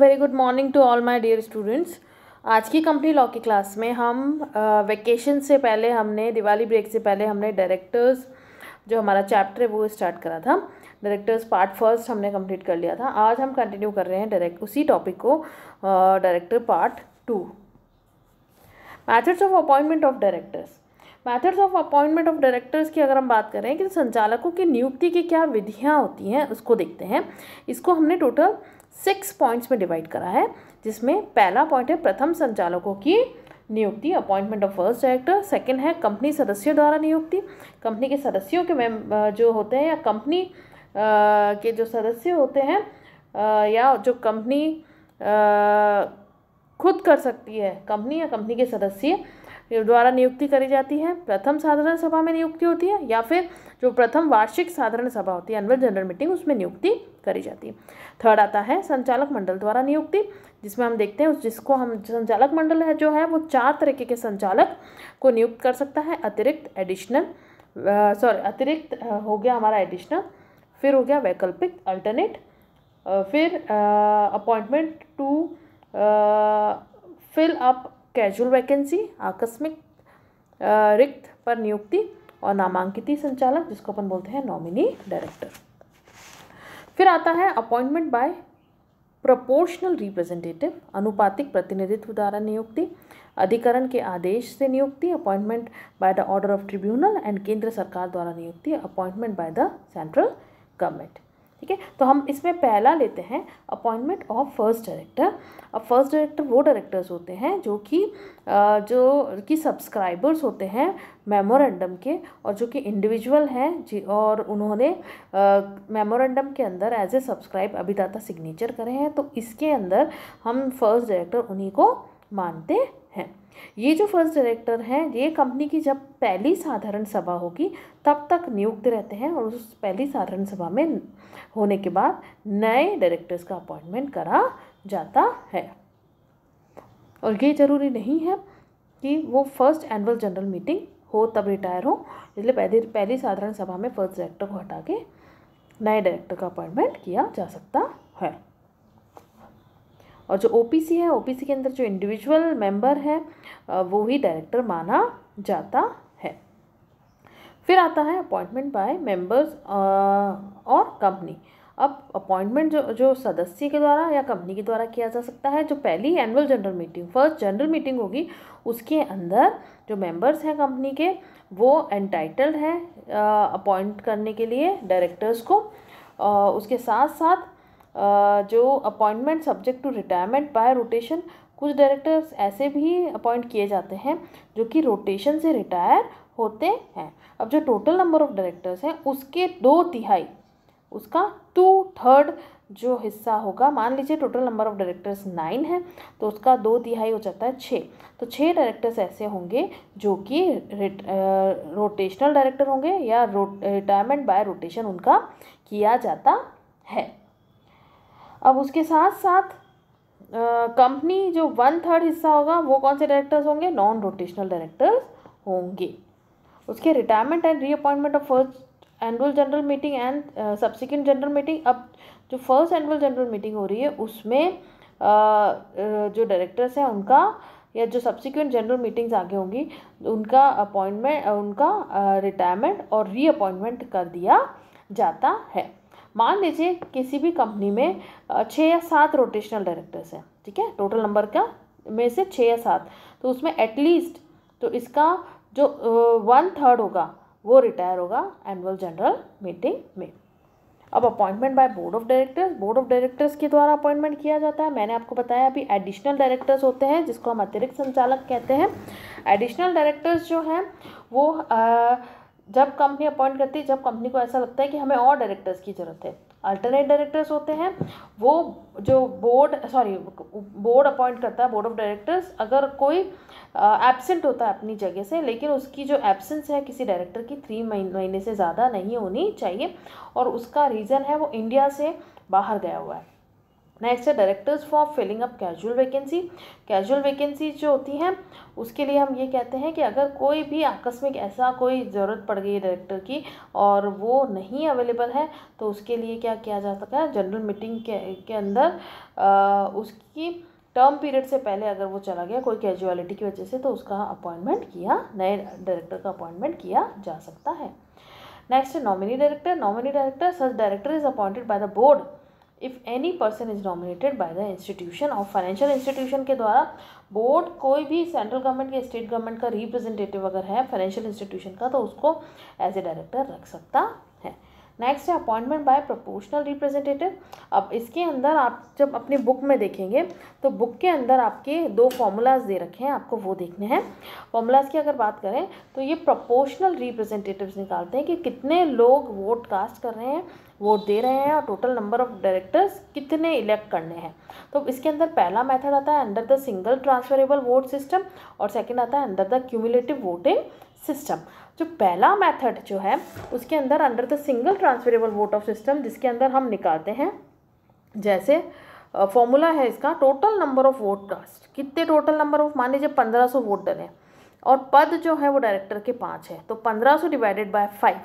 very good morning to all my dear students आज की company law की class में हम वेकेशन uh, से पहले हमने दिवाली ब्रेक से पहले हमने डायरेक्टर्स जो हमारा चैप्टर है वो स्टार्ट करा था डायरेक्टर्स पार्ट फर्स्ट हमने कंप्लीट कर लिया था आज हम कंटिन्यू कर रहे हैं डायरेक्ट उसी टॉपिक को director part two methods of appointment of directors methods of appointment of directors की अगर हम बात करें कि संचालकों की नियुक्ति की क्या विधियाँ होती हैं उसको देखते हैं इसको हमने टोटल सिक्स पॉइंट्स में डिवाइड करा है जिसमें पहला पॉइंट है प्रथम संचालकों की नियुक्ति appointment of first director second है कंपनी सदस्यों द्वारा नियुक्ति कंपनी के सदस्यों के मेम जो होते हैं या कंपनी के जो सदस्य होते हैं या जो कंपनी खुद कर सकती है कंपनी या कंपनी के सदस्य द्वारा नियुक्ति करी जाती है प्रथम साधारण सभा में नियुक्ति होती है या फिर जो प्रथम वार्षिक साधारण सभा होती है एनुअल जनरल मीटिंग उसमें नियुक्ति करी जाती है थर्ड आता है संचालक मंडल द्वारा नियुक्ति जिसमें हम देखते हैं जिसको हम संचालक मंडल है जो है वो चार तरीके के संचालक को नियुक्त कर सकता है अतिरिक्त एडिशनल सॉरी अतिरिक्त हो गया हमारा एडिशनल फिर हो गया वैकल्पिक अल्टरनेट फिर appointment to fill up casual vacancy आकस्मिक रिक्त पर नियुक्ति और नामांकित संचालक जिसको अपन बोलते हैं नॉमिनी डायरेक्टर फिर आता है अपॉइंटमेंट बाय प्रपोर्शनल रिप्रेजेंटेटिव अनुपातिक प्रतिनिधित्व द्वारा नियुक्ति अधिकरण के आदेश से नियुक्ति appointment by the order of tribunal and केंद्र सरकार द्वारा नियुक्ति appointment by the central government ठीक है तो हम इसमें पहला लेते हैं अपॉइंटमेंट ऑफ फर्स्ट डायरेक्टर अब फर्स्ट डायरेक्टर वो डायरेक्टर्स होते हैं जो कि जो कि सब्सक्राइबर्स होते हैं मेमोरेंडम के और जो कि इंडिविजुअल हैं जी और उन्होंने मेमोरेंडम के अंदर एज ए सब्सक्राइब अभिदाता सिग्नेचर करे हैं तो इसके अंदर हम फर्स्ट डायरेक्टर उन्हीं को मानते हैं ये जो फर्स्ट डायरेक्टर हैं ये कंपनी की जब पहली साधारण सभा होगी तब तक नियुक्त रहते हैं और उस पहली साधारण सभा में होने के बाद नए डायरेक्टर्स का अपॉइंटमेंट करा जाता है और ये ज़रूरी नहीं है कि वो फर्स्ट एनुअल जनरल मीटिंग हो तब रिटायर हो इसलिए पहले पहली साधारण सभा में फर्स्ट डायरेक्टर को हटा के नए डायरेक्टर का अपॉइंटमेंट किया जा सकता है और जो ओपीसी है ओपीसी के अंदर जो इंडिविजुअल मेंबर है वो ही डायरेक्टर माना जाता है फिर आता है अपॉइंटमेंट बाय मेंबर्स और कंपनी अब अपॉइंटमेंट जो जो सदस्य के द्वारा या कंपनी के द्वारा किया जा सकता है जो पहली annual general meeting first general meeting होगी उसके अंदर जो मेंबर्स हैं कंपनी के वो एंटाइटल्ड हैं अपॉइंट करने के लिए डायरेक्टर्स को आ, उसके साथ साथ जो appointment subject to retirement by rotation कुछ डायरेक्टर्स ऐसे भी अपॉइंट किए जाते हैं जो कि रोटेशन से रिटायर होते हैं अब जो टोटल नंबर ऑफ डायरेक्टर्स हैं उसके दो तिहाई उसका टू थर्ड जो हिस्सा होगा मान लीजिए total number of directors nine है तो उसका दो तिहाई हो जाता है छः तो छः डायरेक्टर्स ऐसे होंगे जो कि रोटेशनल डायरेक्टर होंगे या रिटायरमेंट बाय रोटेशन उनका किया जाता है अब उसके साथ साथ कंपनी जो वन थर्ड हिस्सा होगा वो कौन से डायरेक्टर्स होंगे नॉन रोटेशनल डायरेक्टर्स होंगे उसके retirement and reappointment of first annual general meeting and subsequent general meeting अब जो फर्स्ट एनुअल जनरल मीटिंग हो रही है उसमें जो डायरेक्टर्स हैं उनका या जो सब्सिक्वेंट जनरल मीटिंग्स आगे होंगी उनका अपॉइंटमेंट उनका रिटायरमेंट और रीअपॉइंटमेंट कर दिया जाता है मान लीजिए किसी भी कंपनी में छः या सात रोटेशनल डायरेक्टर्स हैं ठीक है टोटल नंबर का में से छः या सात तो उसमें एटलीस्ट तो इसका जो वन थर्ड होगा वो रिटायर होगा एनुअल जनरल मीटिंग में अब appointment by board of directors board of directors के द्वारा अपॉइंटमेंट किया जाता है मैंने आपको बताया अभी एडिशनल डायरेक्टर्स होते हैं जिसको हम अतिरिक्त संचालक कहते हैं एडिशनल डायरेक्टर्स जो हैं वो आ, जब कंपनी अपॉइंट करती है जब कंपनी को ऐसा लगता है कि हमें और डायरेक्टर्स की ज़रूरत है अल्टरनेट डायरेक्टर्स होते हैं वो जो बोर्ड सॉरी बोर्ड अपॉइंट करता है बोर्ड ऑफ डायरेक्टर्स अगर कोई एबसेंट होता है अपनी जगह से लेकिन उसकी जो एबसेंस है किसी डायरेक्टर की थ्री महीने से ज़्यादा नहीं होनी चाहिए और उसका रीज़न है वो इंडिया से बाहर गया हुआ है नेक्स्ट है directors for filling up casual vacancy casual vacancy जो होती है उसके लिए हम ये कहते हैं कि अगर कोई भी आकस्मिक ऐसा कोई ज़रूरत पड़ गई है डायरेक्टर की और वो नहीं अवेलेबल है तो उसके लिए क्या किया जा सकता है जनरल मीटिंग के के अंदर आ, उसकी टर्म पीरियड से पहले अगर वो चला गया कोई कैजुअलिटी की वजह से तो उसका अपॉइंटमेंट किया नए डायरेक्टर का अपॉइंटमेंट किया जा सकता है नेक्स्ट है nominee director nominee director such director is appointed by the board if any person is nominated by the institution और फाइनेंशियल इंस्टीट्यूशन के द्वारा बोर्ड कोई भी सेंट्रल गवर्नमेंट या स्टेट गवर्नमेंट का रिप्रेजेंटेटिव अगर है फाइनेंशियल इंस्टीट्यूशन का तो उसको एज ए डायरेक्टर रख सकता है नेक्स्ट है अपॉइंटमेंट बाय प्रोपोर्शनल रिप्रेजेंटेटिव अब इसके अंदर आप जब अपने बुक में देखेंगे तो बुक के अंदर आपके दो फार्मूलाज दे रखे हैं आपको वो देखने हैं फॉर्मूलाज की अगर बात करें तो ये प्रोपोर्शनल रिप्रेजेंटेटिव्स निकालते हैं कि कितने लोग वोट कास्ट कर रहे हैं वोट दे रहे हैं और टोटल नंबर ऑफ डायरेक्टर्स कितने इलेक्ट करने हैं तो इसके अंदर पहला मेथड आता है under the single transferable vote system और सेकंड आता है under the cumulative voting system जो पहला मेथड जो है उसके अंदर under the single transferable vote of system जिसके अंदर हम निकालते हैं जैसे फॉर्मूला है इसका total number of vote cast कितने टोटल नंबर ऑफ मान लीजिए पंद्रह सौ वोट डले और पद जो है वो डायरेक्टर के पाँच है तो पंद्रह सौ डिवाइडेड बाय फाइव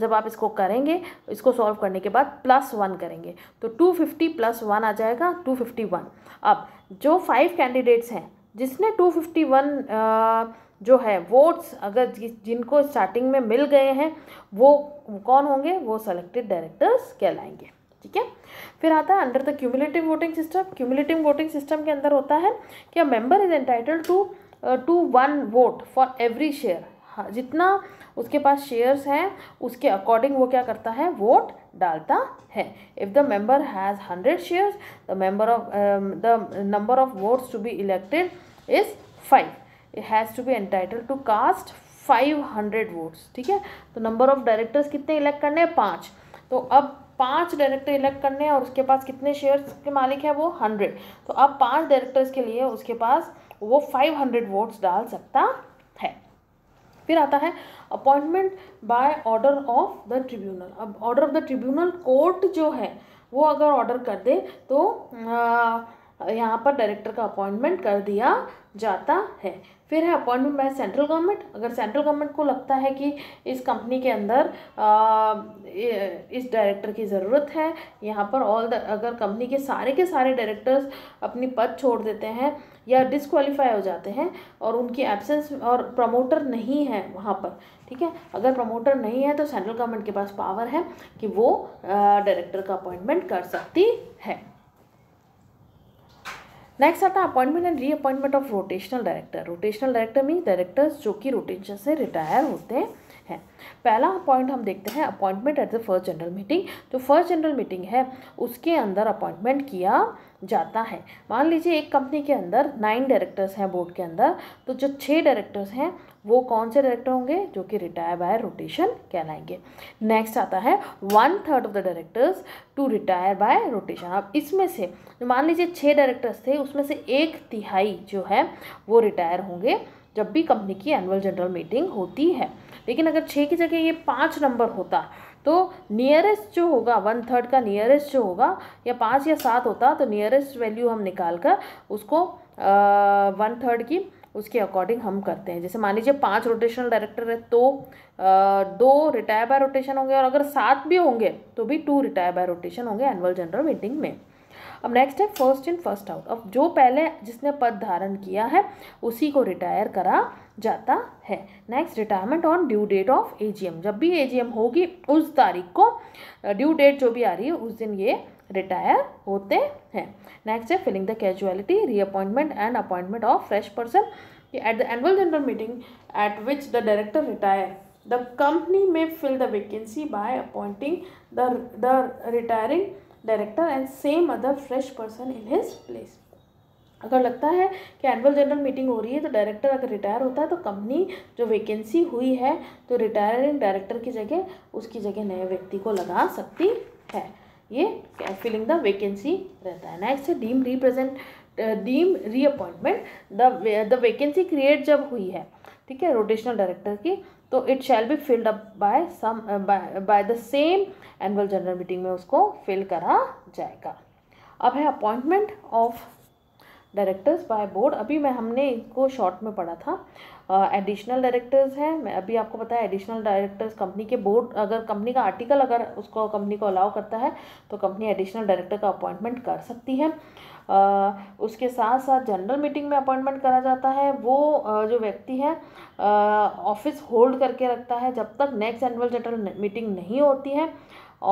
जब आप इसको करेंगे इसको सॉल्व करने के बाद प्लस वन करेंगे तो टू फिफ्टी प्लस वन आ जाएगा टू फिफ्टी वन अब जो फाइव कैंडिडेट्स हैं जिसने टू फिफ्टी वन जो है वोट्स अगर जिनको स्टार्टिंग में मिल गए हैं वो कौन होंगे वो सेलेक्टेड डायरेक्टर्स कहलाएंगे ठीक है फिर आता है under the cumulative voting system cumulative voting system के अंदर होता है कि member is entitle to to one vote for every share हाँ, जितना उसके पास शेयर्स हैं उसके अकॉर्डिंग वो क्या करता है वोट डालता है if the member has hundred shares the member of the number of votes to be elected is five it has to be entitle to cast five hundred votes ठीक है तो नंबर ऑफ डायरेक्टर्स कितने elect करने हैं पाँच तो अब पांच डायरेक्टर इलेक्ट करने हैं और उसके पास कितने शेयर्स के मालिक है वो हंड्रेड तो अब पांच डायरेक्टर्स के लिए उसके पास वो फाइव हंड्रेड वोट्स डाल सकता फिर आता है appointment by order of the tribunal अब order of the tribunal court जो है वो अगर ऑर्डर कर दे तो यहाँ पर डायरेक्टर का अपॉइंटमेंट कर दिया जाता है फिर है अपॉइंटमेंट बाय सेंट्रल गवर्नमेंट अगर सेंट्रल गवर्नमेंट को लगता है कि इस कंपनी के अंदर आ, इस डायरेक्टर की ज़रूरत है यहाँ पर ऑल द अगर कंपनी के सारे के सारे डायरेक्टर्स अपनी पद छोड़ देते हैं या डिसक्वालीफाई हो जाते हैं और उनकी एब्सेंस और प्रमोटर नहीं है वहाँ पर ठीक है अगर प्रमोटर नहीं है तो सेंट्रल गवर्नमेंट के पास पावर है कि वो डायरेक्टर का अपॉइंटमेंट कर सकती है नेक्स्ट आता है appointment and reappointment of rotational director rotational director mean directors जो कि रोटेशन से रिटायर होते हैं पहला पॉइंट हम देखते हैं appointment at the first general meeting जो फर्स्ट जनरल मीटिंग है उसके अंदर अपॉइंटमेंट किया जाता है मान लीजिए एक कंपनी के अंदर नाइन डायरेक्टर्स हैं बोर्ड के अंदर तो जो छः डायरेक्टर्स हैं वो कौन से डायरेक्टर होंगे जो कि रिटायर बाय रोटेशन कहलाएंगे नेक्स्ट आता है one third of the directors to retire by rotation अब इसमें से मान लीजिए छः डायरेक्टर्स थे उसमें से एक तिहाई जो है वो रिटायर होंगे जब भी कंपनी की एनुअल जनरल मीटिंग होती है लेकिन अगर छः की जगह ये पाँच नंबर होता तो नियरेस्ट जो होगा वन थर्ड का नियरेस्ट जो होगा या पाँच या सात होता तो नियरेस्ट वैल्यू हम निकाल कर उसको वन थर्ड की उसके अकॉर्डिंग हम करते हैं जैसे मान लीजिए पांच रोटेशनल डायरेक्टर है तो दो रिटायर बाय रोटेशन होंगे और अगर सात भी होंगे तो भी टू रिटायर बाय रोटेशन होंगे एनुअल जनरल मीटिंग में अब नेक्स्ट है फर्स्ट इन फर्स्ट आउट अब जो पहले जिसने पद धारण किया है उसी को रिटायर करा जाता है next retirement on due date of AGM जब भी एजीएम होगी उस तारीख को ड्यू डेट जो भी आ रही है उस दिन ये रिटायर होते हैं नेक्स्ट है filling the casualty reappointment and appointment of fresh person at the annual general meeting at which the director retire the company में fill the vacancy by appointing the retiring director and same other fresh person in his place अगर लगता है कि annual general meeting हो रही है तो director अगर रिटायर होता है तो कंपनी जो वैकेंसी हुई है तो रिटायरिंग डायरेक्टर की जगह उसकी जगह नए व्यक्ति को लगा सकती है ये फिलिंग द वैकेंसी रहता है नेक्स्ट है deem represent deem reappointment the the vacancy create जब हुई है ठीक है रोटेशनल डायरेक्टर की तो it shall be filled up by some by the same annual general meeting में उसको फिल करा जाएगा अब है appointment of directors by board अभी मैं हमने इनको शॉर्ट में पढ़ा था एडिशनल डायरेक्टर्स हैं मैं अभी आपको बताया एडिशनल डायरेक्टर्स कंपनी के बोर्ड अगर कंपनी का आर्टिकल अगर उसको कंपनी को अलाउ करता है तो कंपनी एडिशनल डायरेक्टर का अपॉइंटमेंट कर सकती है Uh, उसके साथ साथ जनरल मीटिंग में अपॉइंटमेंट करा जाता है वो uh, जो व्यक्ति है ऑफिस uh, होल्ड करके रखता है जब तक नेक्स्ट एनुअल जनरल मीटिंग नहीं होती है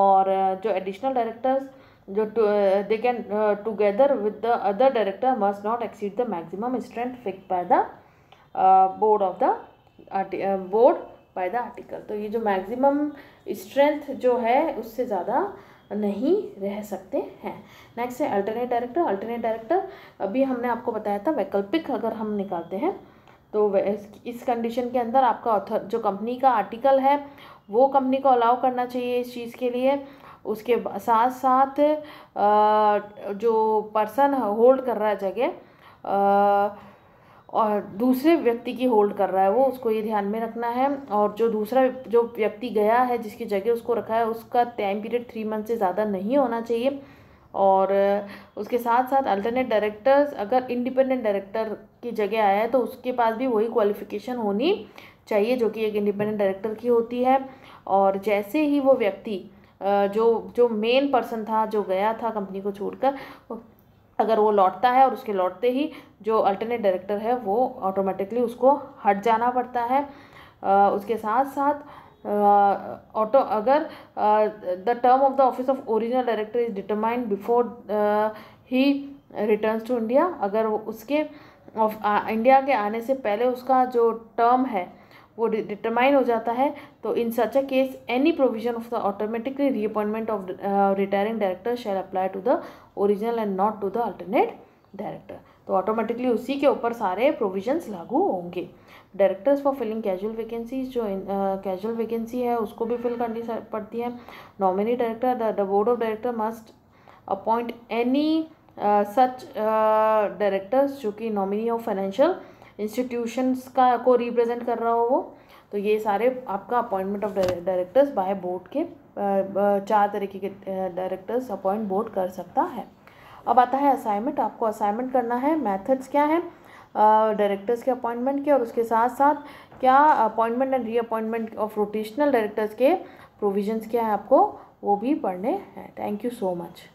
और जो एडिशनल डायरेक्टर्स जो to they can together with the other director must not exceed the maximum strength fix by the board of the board by the article तो ये जो मैक्सिमम स्ट्रेंथ जो है उससे ज़्यादा नहीं रह सकते हैं नेक्स्ट है अल्टरनेट डायरेक्टर अल्टरनेट डायरेक्टर अभी हमने आपको बताया था वैकल्पिक अगर हम निकालते हैं तो इस कंडीशन के अंदर आपका ऑथर जो कंपनी का आर्टिकल है वो कंपनी को अलाउ करना चाहिए इस चीज़ के लिए उसके साथ साथ जो पर्सन होल्ड कर रहा है जगह और दूसरे व्यक्ति की होल्ड कर रहा है वो उसको ये ध्यान में रखना है और जो दूसरा जो व्यक्ति गया है जिसकी जगह उसको रखा है उसका टाइम पीरियड थ्री मंथ से ज़्यादा नहीं होना चाहिए और उसके साथ साथ अल्टरनेट डायरेक्टर्स अगर इंडिपेंडेंट डायरेक्टर की जगह आया है तो उसके पास भी वही क्वालिफिकेशन होनी चाहिए जो कि एक इंडिपेंडेंट डायरेक्टर की होती है और जैसे ही वो व्यक्ति जो जो मेन पर्सन था जो गया था कंपनी को छोड़कर अगर वो लौटता है और उसके लौटते ही जो अल्टरनेट डायरेक्टर है वो ऑटोमेटिकली उसको हट जाना पड़ता है उसके साथ साथ ऑटो uh, अगर the term of the office of original director is determined before he returns to India अगर उसके ऑफ इंडिया के आने से पहले उसका जो टर्म है वो डिटरमाइन हो जाता है तो in such a case any provision of the automatically reappointment of retiring director shall apply to the original and not to the alternate director तो ऑटोमेटिकली उसी के ऊपर सारे प्रोविजंस लागू होंगे directors for filling casual vacancies जो casual uh, vacancy है उसको भी फिल करनी पड़ती है nominee director the board of director must appoint any such directors जो कि नॉमिनी ऑफ फाइनेंशियल इंस्टीट्यूशंस का को रिप्रेजेंट कर रहा हो वो तो ये सारे आपका appointment of directors by board के चार तरीके के डायरेक्टर्स अपॉइंट बोर्ड कर सकता है अब आता है असाइनमेंट आपको असाइनमेंट करना है मेथड्स क्या है डायरेक्टर्स uh, के अपॉइंटमेंट के और उसके साथ साथ क्या appointment and reappointment of rotational directors के प्रोविजंस क्या है आपको वो भी पढ़ने हैं थैंक यू सो मच